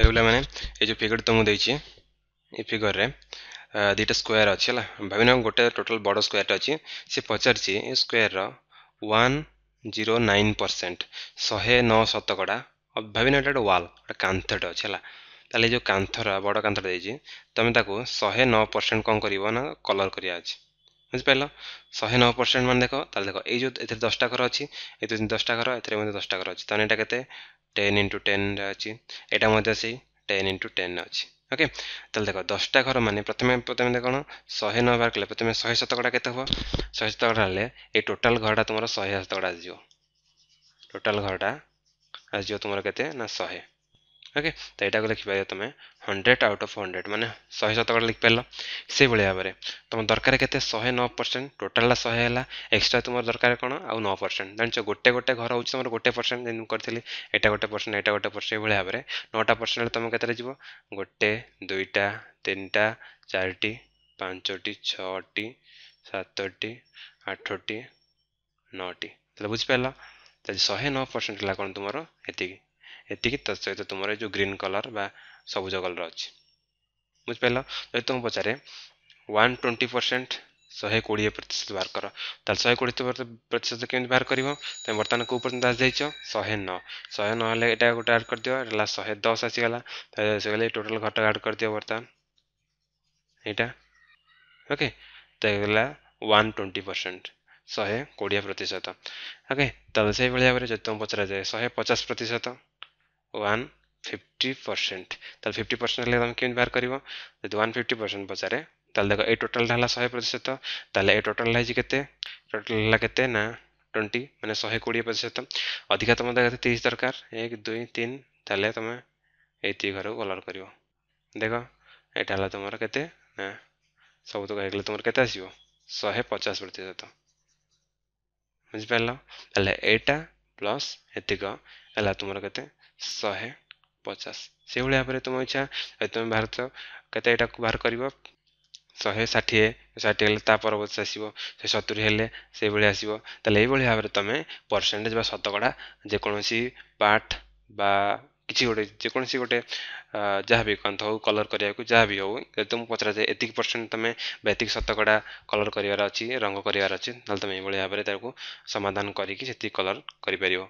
ତେବେ ପିଲାମାନେ ଏ ଯେଉଁ ଫିଗର୍ଟି ତ ମୁଁ ଦେଇଛି ଏ ଫିଗର୍ରେ ଦୁଇଟା ସ୍କୋୟାର ଅଛି ହେଲା ଭାବିନ ଗୋଟେ ଟୋଟାଲ୍ ବଡ଼ ସ୍କୋୟାରଟେ ଅଛି ସେ ପଚାରିଛି ଏ ସ୍କୋୟାରର ୱାନ୍ ଜିରୋ ନାଇନ୍ ପରସେଣ୍ଟ ଶହେ ନଅ ଶତକଡ଼ା ଭାବିନ ଏଇଟା ଗୋଟେ ୱାଲ୍ ଗୋଟେ କାନ୍ଥଟେ ଅଛି ହେଲା ତାହେଲେ ଏ ଯେଉଁ କାନ୍ଥର ବଡ଼ କାନ୍ଥଟେ ଦେଇଛି ତୁମେ ତାକୁ ଶହେ ନଅ ପରସେଣ୍ଟ କ'ଣ କରିବ ନା କଲର୍ କରିବା ଅଛି ବୁଝିପାରିଲ ଶହେ ନଅ ପରସେଣ୍ଟ ମାନେ ଦେଖ ତାହେଲେ ଦେଖ ଏଇ ଯେଉଁ ଏଥିରେ ଦଶଟା ଘର ଅଛି ଏଥିରେ ଦଶଟା ଘର ଏଥିରେ ମଧ୍ୟ ଦଶଟା ଘର ଅଛି ତାହେଲେ ଏଇଟା କେତେ টেন ইন্টু টেনরে ଅଛି ଏଇଟା ମଧ୍ୟ ସେଇ টেন ইন্টু টেন ଅଛି ଓକେ ତାହେଲେ ଦେଖ ଦଶଟା ଘର ମାନେ ପ୍ରଥମେ ପ୍ରଥମେ କ'ଣ ଶହେ ନ ବାହାର କଲେ ପ୍ରଥମେ ଶହେ ଶତକଡ଼ା କେତେ ହେବ ଶହେ ଶତକଡ଼ା ହେଲେ ଏଇ ଟୋଟାଲ୍ ଘରଟା ତୁମର ଶହେ ଶତକଡ଼ା ଆସିଯିବ ଟୋଟାଲ୍ ଘରଟା ଆସିଯିବ ତୁମର କେତେ ନା ଶହେ ओके तो यहाँ को लिखिपर तुम हंड्रेड आउट अफ हंड्रेड मैंने शहे शतकड़ा लिखिपार से भाया भाव में तुम दरकार के नौ परसेंट टोटाल शहे है एक्सट्रा तुम दरकार कौन आउ नौ परसेंट जान गोटे गोटे घर हो तुम गोटे परसेंट जिन करी एटा गोटे परसेंट एटा गोटे परसेंट ये भाव में नौटा परसेंट तुम कत गोटे दुईटा तीन टा चार पांचटी छटी सतटटी आठटी नौटी बुझिपार शहे नौ परसेंट है कौन तुम ये ଏତିକି ତା ସହିତ ତୁମର ଯେଉଁ ଗ୍ରୀନ୍ କଲର୍ ବା ସବୁଜ କଲର୍ ଅଛି ବୁଝିପାରିଲ ଯଦି ତୁମକୁ ପଚାରେ ୱାନ୍ ଟ୍ୱେଣ୍ଟି ପରସେଣ୍ଟ ଶହେ କୋଡ଼ିଏ ପ୍ରତିଶତ ବାହାର କର ତାହେଲେ ଶହେ କୋଡ଼ିଏ ପ୍ରତିଶତ କେମିତି ବାହାର କରିବ ତୁମେ ବର୍ତ୍ତମାନ କେଉଁ ପର୍ଯ୍ୟନ୍ତ ଆସିଯାଇଛ ଶହେ ନଅ ଶହେ ନଅ ହେଲେ ଏଇଟା ଗୋଟେ ଆଡ଼୍ କରିଦିଅ ହେଲା ଶହେ ଦଶ ଆସିଗଲା ଆସିଗଲେ ଟୋଟାଲ୍ ଘଟକ ଆଡ଼୍ କରିଦିଅ ବର୍ତ୍ତମାନ ଏଇଟା ଓକେ ତ ହେଇଗଲା ୱାନ୍ ଟ୍ୱେଣ୍ଟି ପରସେଣ୍ଟ ଶହେ କୋଡ଼ିଏ ପ୍ରତିଶତ ଓକେ ତାହେଲେ ସେଇଭଳି ଭାବରେ ଯଦି ତୁମକୁ ପଚରାଯାଏ ଶହେ ପଚାଶ ପ୍ରତିଶତ वन फिफ्टी परसेंट तो फिफ्टी परसेंट हेल्ला तुम कमी बाहर करो वन फिफ्टी परसेंट पचारे तेल देख ए टोटाल शहे प्रतिशत तेल ए टोटाल के टोटाल के ट्वेंटी मैंने शहे कोड़े प्रतिशत अधिका तुम देखा तीस दरकार एक दुई तीन तेल तुम ये घर को कलर कर देख यहाँ तुम के सब तो कहते तुम के शहे पचास प्रतिशत बुझे यहाँ प्लस एतिक है तुम ଶହେ ପଚାଶ ସେଭଳି ଭାବରେ ତୁମ ଇଚ୍ଛା ତୁମେ ବାହାର ତ କେତେ ଏଇଟାକୁ ବାହାର କରିବ ଶହେ ଷାଠିଏ ଷାଠିଏ ହେଲେ ତା ପରବର୍ତ୍ତୀ ଆସିବ ସେ ସତୁରି ହେଲେ ସେଇଭଳି ଆସିବ ତାହେଲେ ଏଇଭଳି ଭାବରେ ତୁମେ ପରସେଣ୍ଟେଜ୍ ବା ଶତକଡ଼ା ଯେକୌଣସି ପାର୍ଟ ବା କିଛି ଗୋଟେ ଯେକୌଣସି ଗୋଟେ ଯାହା ବି କାନ୍ଥ ହେଉ କଲର୍ କରିବାକୁ ଯାହା ବି ହେଉ ଯଦି ତୁମକୁ ପଚରାଯାଏ ଏତିକି ପରସେଣ୍ଟ ତୁମେ ବା ଏତିକି ଶତକଡ଼ା କଲର୍ କରିବାର ଅଛି ରଙ୍ଗ କରିବାର ଅଛି ତାହେଲେ ତୁମେ ଏଇଭଳି ଭାବରେ ତାକୁ ସମାଧାନ କରିକି ସେତିକି କଲର୍ କରିପାରିବ